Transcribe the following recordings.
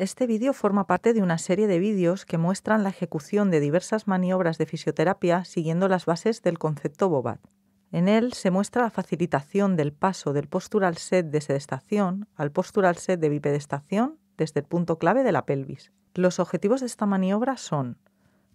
Este vídeo forma parte de una serie de vídeos que muestran la ejecución de diversas maniobras de fisioterapia siguiendo las bases del concepto BOBAT. En él se muestra la facilitación del paso del postural set de sedestación al postural set de bipedestación desde el punto clave de la pelvis. Los objetivos de esta maniobra son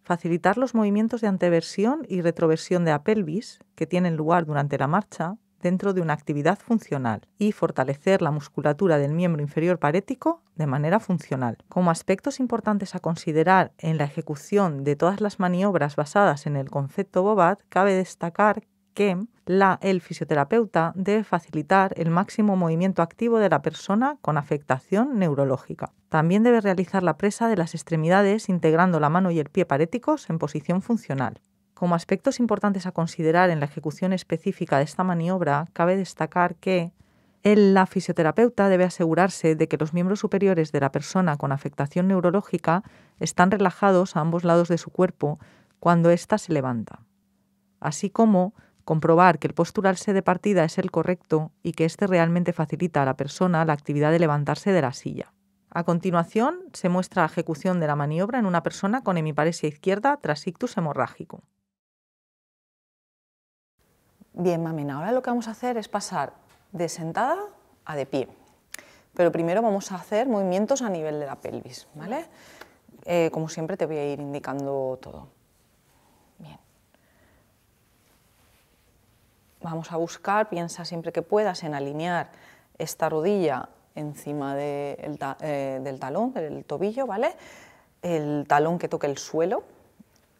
facilitar los movimientos de anteversión y retroversión de la pelvis que tienen lugar durante la marcha, dentro de una actividad funcional y fortalecer la musculatura del miembro inferior parético de manera funcional. Como aspectos importantes a considerar en la ejecución de todas las maniobras basadas en el concepto BOBAT, cabe destacar que la, el fisioterapeuta debe facilitar el máximo movimiento activo de la persona con afectación neurológica. También debe realizar la presa de las extremidades integrando la mano y el pie paréticos en posición funcional. Como aspectos importantes a considerar en la ejecución específica de esta maniobra, cabe destacar que la fisioterapeuta debe asegurarse de que los miembros superiores de la persona con afectación neurológica están relajados a ambos lados de su cuerpo cuando ésta se levanta, así como comprobar que el posturarse de partida es el correcto y que éste realmente facilita a la persona la actividad de levantarse de la silla. A continuación, se muestra la ejecución de la maniobra en una persona con hemiparesia izquierda tras ictus hemorrágico. Bien, mamen, ahora lo que vamos a hacer es pasar de sentada a de pie. Pero primero vamos a hacer movimientos a nivel de la pelvis, ¿vale? Eh, como siempre te voy a ir indicando todo. Bien. Vamos a buscar, piensa siempre que puedas en alinear esta rodilla encima eh, del talón, del tobillo, ¿vale? El talón que toque el suelo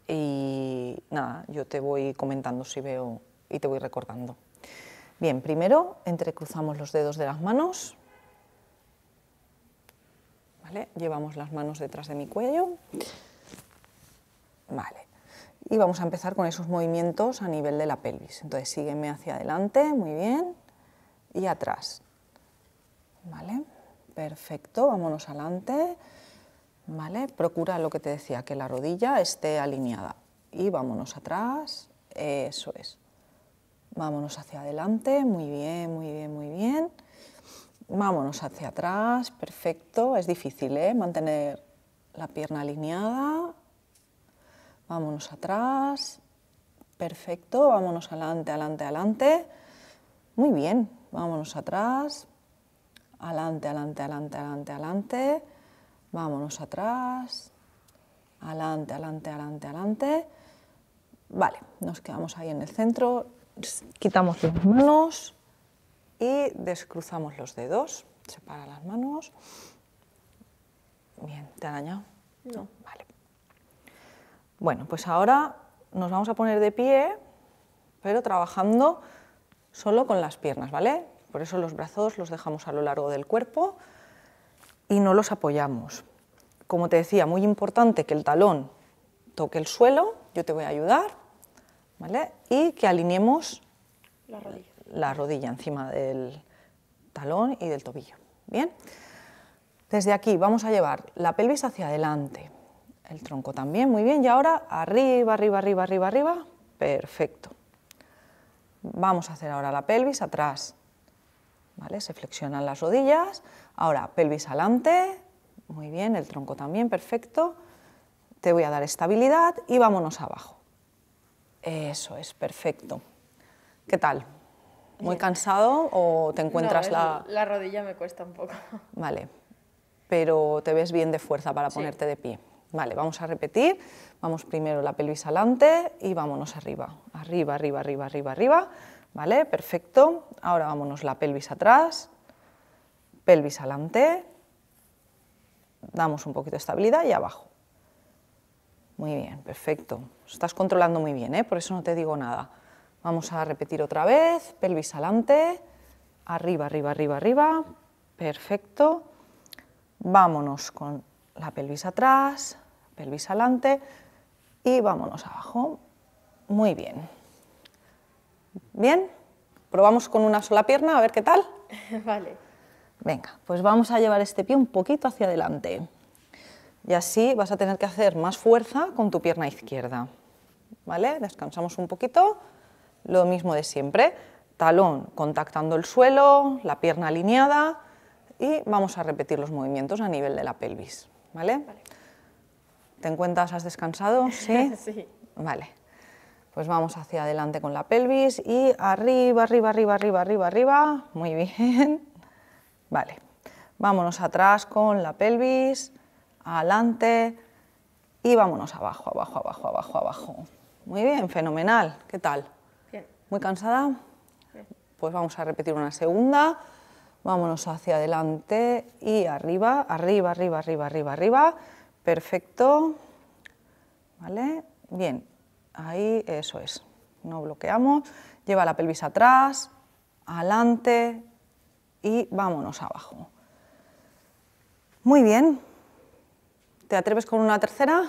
y nada, yo te voy comentando si veo y te voy recordando. Bien, primero entrecruzamos los dedos de las manos. ¿Vale? Llevamos las manos detrás de mi cuello. Vale. Y vamos a empezar con esos movimientos a nivel de la pelvis. Entonces sígueme hacia adelante, muy bien. Y atrás. Vale. Perfecto, vámonos adelante. Vale. Procura lo que te decía, que la rodilla esté alineada. Y vámonos atrás. Eso es. Vámonos hacia adelante, muy bien, muy bien, muy bien. Vámonos hacia atrás, perfecto. Es difícil ¿eh? mantener la pierna alineada. Vámonos atrás, perfecto. Vámonos adelante, adelante, adelante. Muy bien, vámonos atrás. Adelante, adelante, adelante, adelante, adelante. Vámonos atrás. Adelante, adelante, adelante, adelante. Vale, nos quedamos ahí en el centro quitamos las manos y descruzamos los dedos. Separa las manos. Bien, ¿te ha dañado? No. Vale. Bueno, pues ahora nos vamos a poner de pie, pero trabajando solo con las piernas, ¿vale? Por eso los brazos los dejamos a lo largo del cuerpo y no los apoyamos. Como te decía, muy importante que el talón toque el suelo, yo te voy a ayudar. Y que alineemos la rodilla. encima del talón y del tobillo, ¿bien? Desde aquí vamos a llevar la pelvis hacia adelante, el tronco también, muy bien, y ahora arriba, arriba, arriba, arriba, arriba, perfecto. Vamos a hacer ahora la pelvis atrás, Se flexionan las rodillas, ahora pelvis adelante, muy bien, el tronco también, perfecto. Te voy a dar estabilidad y vámonos abajo. Eso es, perfecto. ¿Qué tal? ¿Muy cansado o te encuentras la...? La rodilla me cuesta un poco. Vale, pero te ves bien de fuerza para ponerte de pie. Vale, vamos a repetir. Vamos primero la pelvis adelante y vámonos arriba. Arriba, arriba, arriba, arriba, arriba. Vale, perfecto. Ahora vámonos la pelvis atrás, pelvis adelante. Damos un poquito de estabilidad y abajo. Muy bien, perfecto. Estás controlando muy bien, ¿eh? por eso no te digo nada. Vamos a repetir otra vez, pelvis adelante, arriba, arriba, arriba, arriba, perfecto. Vámonos con la pelvis atrás, pelvis adelante y vámonos abajo. Muy bien. ¿Bien? ¿Probamos con una sola pierna a ver qué tal? vale. Venga, pues vamos a llevar este pie un poquito hacia adelante y así vas a tener que hacer más fuerza con tu pierna izquierda. ¿Vale? Descansamos un poquito, lo mismo de siempre, talón contactando el suelo, la pierna alineada y vamos a repetir los movimientos a nivel de la pelvis. ¿Vale? vale. Ten te encuentras, has descansado? ¿Sí? sí. Vale. Pues vamos hacia adelante con la pelvis y arriba, arriba, arriba, arriba, arriba, arriba. Muy bien. Vale. Vámonos atrás con la pelvis adelante y vámonos abajo, abajo, abajo, abajo, abajo. Muy bien, fenomenal. ¿Qué tal? Bien. ¿Muy cansada? Pues vamos a repetir una segunda. Vámonos hacia adelante y arriba, arriba, arriba, arriba, arriba, arriba. Perfecto. ¿Vale? Bien. Ahí, eso es. No bloqueamos. Lleva la pelvis atrás, adelante y vámonos abajo. Muy bien. ¿Te atreves con una tercera?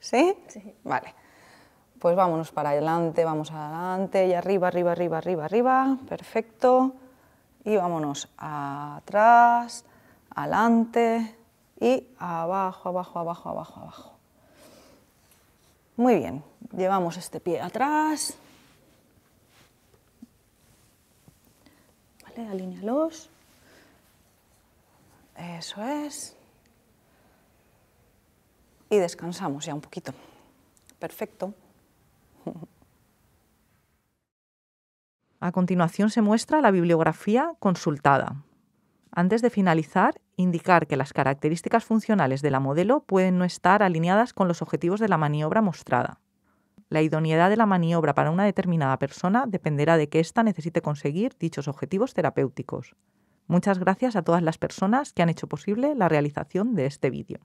¿Sí? Sí. Vale. Pues vámonos para adelante, vamos adelante y arriba, arriba, arriba, arriba, arriba. Perfecto. Y vámonos atrás, adelante y abajo, abajo, abajo, abajo, abajo. Muy bien. Llevamos este pie atrás. Vale, alíñalos. Eso es y descansamos ya un poquito. Perfecto. A continuación se muestra la bibliografía consultada. Antes de finalizar, indicar que las características funcionales de la modelo pueden no estar alineadas con los objetivos de la maniobra mostrada. La idoneidad de la maniobra para una determinada persona dependerá de que ésta necesite conseguir dichos objetivos terapéuticos. Muchas gracias a todas las personas que han hecho posible la realización de este vídeo.